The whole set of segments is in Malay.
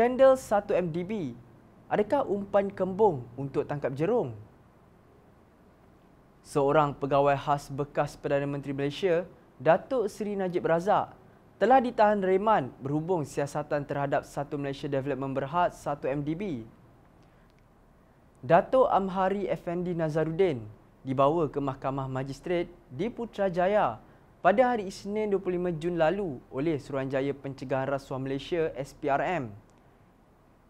Skandal 1MDB. Adakah umpan kembung untuk tangkap jerung? Seorang pegawai khas bekas Perdana Menteri Malaysia, Datuk Seri Najib Razak, telah ditahan reman berhubung siasatan terhadap Satu Malaysia Development Berhad 1MDB. Datuk Amhari Effendi Nazarudin dibawa ke Mahkamah Majistret di Putrajaya pada hari Isnin 25 Jun lalu oleh Suruhanjaya Pencegahan Rasuah Malaysia SPRM.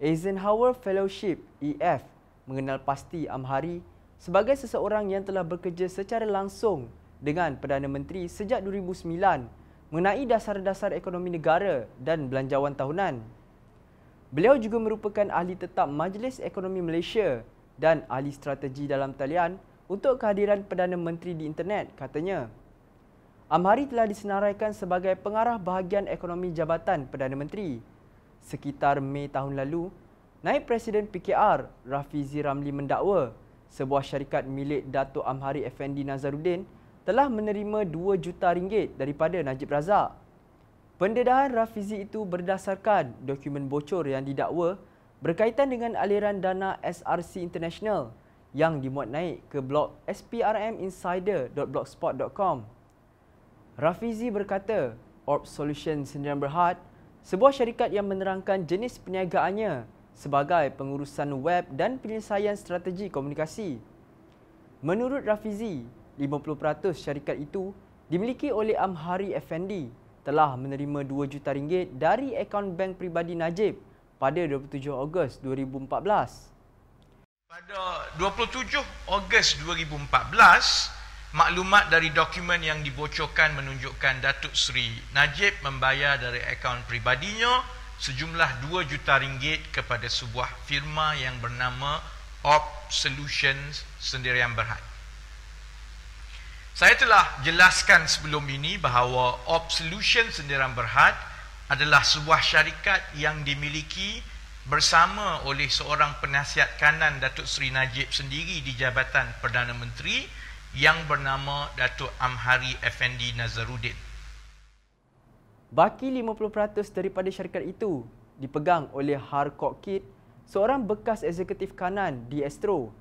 Eisenhower Fellowship EF mengenal pasti Amhari sebagai seseorang yang telah bekerja secara langsung dengan Perdana Menteri sejak 2009 mengenai dasar-dasar ekonomi negara dan belanjawan tahunan. Beliau juga merupakan ahli tetap Majlis Ekonomi Malaysia dan ahli strategi dalam talian untuk kehadiran Perdana Menteri di internet, katanya. Amhari telah disenaraikan sebagai pengarah bahagian ekonomi Jabatan Perdana Menteri sekitar Mei tahun lalu, Naib Presiden PKR Rafizi Ramli mendakwa sebuah syarikat milik Dato' Amhari Effendi Nazarudin telah menerima 2 juta ringgit daripada Najib Razak. Pendedahan Rafizi itu berdasarkan dokumen bocor yang didakwa berkaitan dengan aliran dana SRC International yang dimuat naik ke blog sprminsider.blogspot.com. Rafizi berkata, Orb Solutions Sendirian Berhad sebuah syarikat yang menerangkan jenis perniagaannya sebagai pengurusan web dan penyelesaian strategi komunikasi. Menurut Rafizi, 50% syarikat itu dimiliki oleh Amhari Effendi telah menerima 2 juta ringgit dari akaun bank peribadi Najib pada 27 Ogos 2014. Pada 27 Ogos 2014, Maklumat dari dokumen yang dibocorkan menunjukkan Datuk Seri Najib membayar dari akaun pribadinya sejumlah 2 juta ringgit kepada sebuah firma yang bernama Op Solutions Sendirian Berhad. Saya telah jelaskan sebelum ini bahawa Op Solutions Sendirian Berhad adalah sebuah syarikat yang dimiliki bersama oleh seorang penasihat kanan Datuk Seri Najib sendiri di Jabatan Perdana Menteri. Menteri yang bernama Datuk Amhari Effendi Nazaruddin. Baki 50% daripada syarikat itu dipegang oleh Harcock Kid, seorang bekas eksekutif kanan di Astro.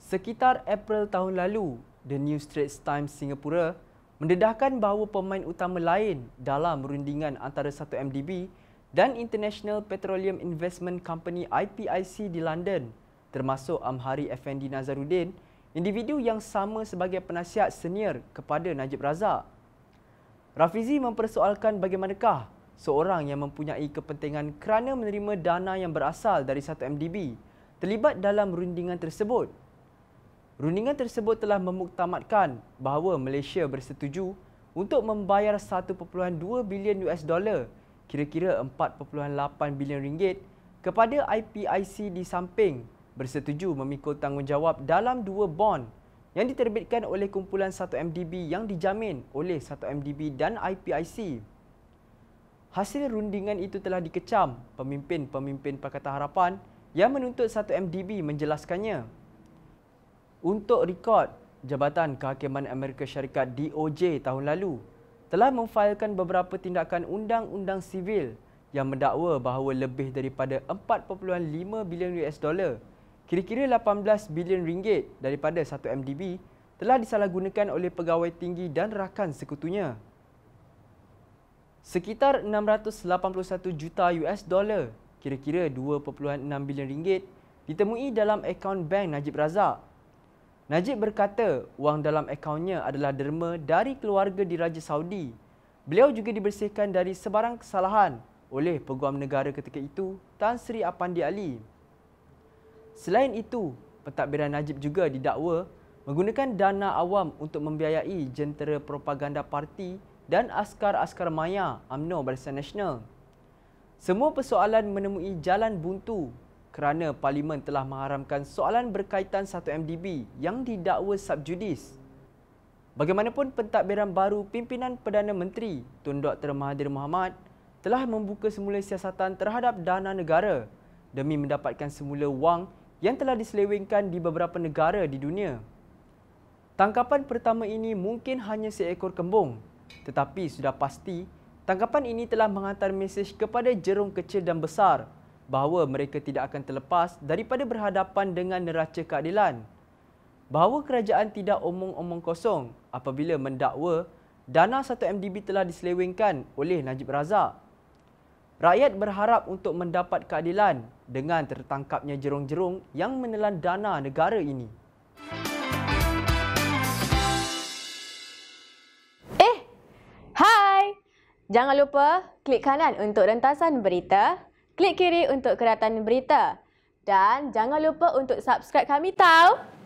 Sekitar April tahun lalu, The New Straits Times Singapura mendedahkan bahawa pemain utama lain dalam rundingan antara satu mdb dan International Petroleum Investment Company IPIC di London termasuk Amhari Effendi Nazaruddin individu yang sama sebagai penasihat senior kepada Najib Razak. Rafizi mempersoalkan bagaimanakah seorang yang mempunyai kepentingan kerana menerima dana yang berasal dari satu MDB terlibat dalam rundingan tersebut. Rundingan tersebut telah memuktamadkan bahawa Malaysia bersetuju untuk membayar 1.2 bilion US dollar, kira-kira 4.8 bilion ringgit kepada IPIC di samping bersetuju memikul tanggungjawab dalam dua bond yang diterbitkan oleh kumpulan 1MDB yang dijamin oleh 1MDB dan IPIC. Hasil rundingan itu telah dikecam pemimpin-pemimpin Pakatan Harapan yang menuntut 1MDB menjelaskannya. Untuk rekod, Jabatan Kehakiman Amerika Syarikat DOJ tahun lalu telah memfailkan beberapa tindakan undang-undang sivil yang mendakwa bahawa lebih daripada 4.5 bilion US dollar kira-kira 18 bilion ringgit daripada 1 MDB telah disalahgunakan oleh pegawai tinggi dan rakan sekutunya. Sekitar 681 juta US dollar, kira-kira 2.6 bilion ringgit ditemui dalam akaun bank Najib Razak. Najib berkata wang dalam akaunnya adalah derma dari keluarga di Raja Saudi. Beliau juga dibersihkan dari sebarang kesalahan oleh peguam negara ketika itu Tan Sri Apandi Ali. Selain itu, pentadbiran Najib juga didakwa menggunakan dana awam untuk membiayai jentera propaganda parti dan askar-askar maya UMNO Barisan Nasional. Semua persoalan menemui jalan buntu kerana parlimen telah mengharamkan soalan berkaitan 1MDB yang didakwa subjudis. Bagaimanapun pentadbiran baru pimpinan Perdana Menteri Tun Dr Mahathir Mohamad telah membuka semula siasatan terhadap dana negara demi mendapatkan semula wang yang telah diselewengkan di beberapa negara di dunia. Tangkapan pertama ini mungkin hanya seekor kembung, tetapi sudah pasti tangkapan ini telah menghantar mesej kepada jerung kecil dan besar bahawa mereka tidak akan terlepas daripada berhadapan dengan neraca keadilan. Bahawa kerajaan tidak omong-omong kosong apabila mendakwa dana 1MDB telah diselewengkan oleh Najib Razak. Rakyat berharap untuk mendapat keadilan dengan tertangkapnya jerung-jerung yang menelan dana negara ini. Eh, hai! Jangan lupa klik kanan untuk rentasan berita, klik kiri untuk keratan berita dan jangan lupa untuk subscribe kami tau!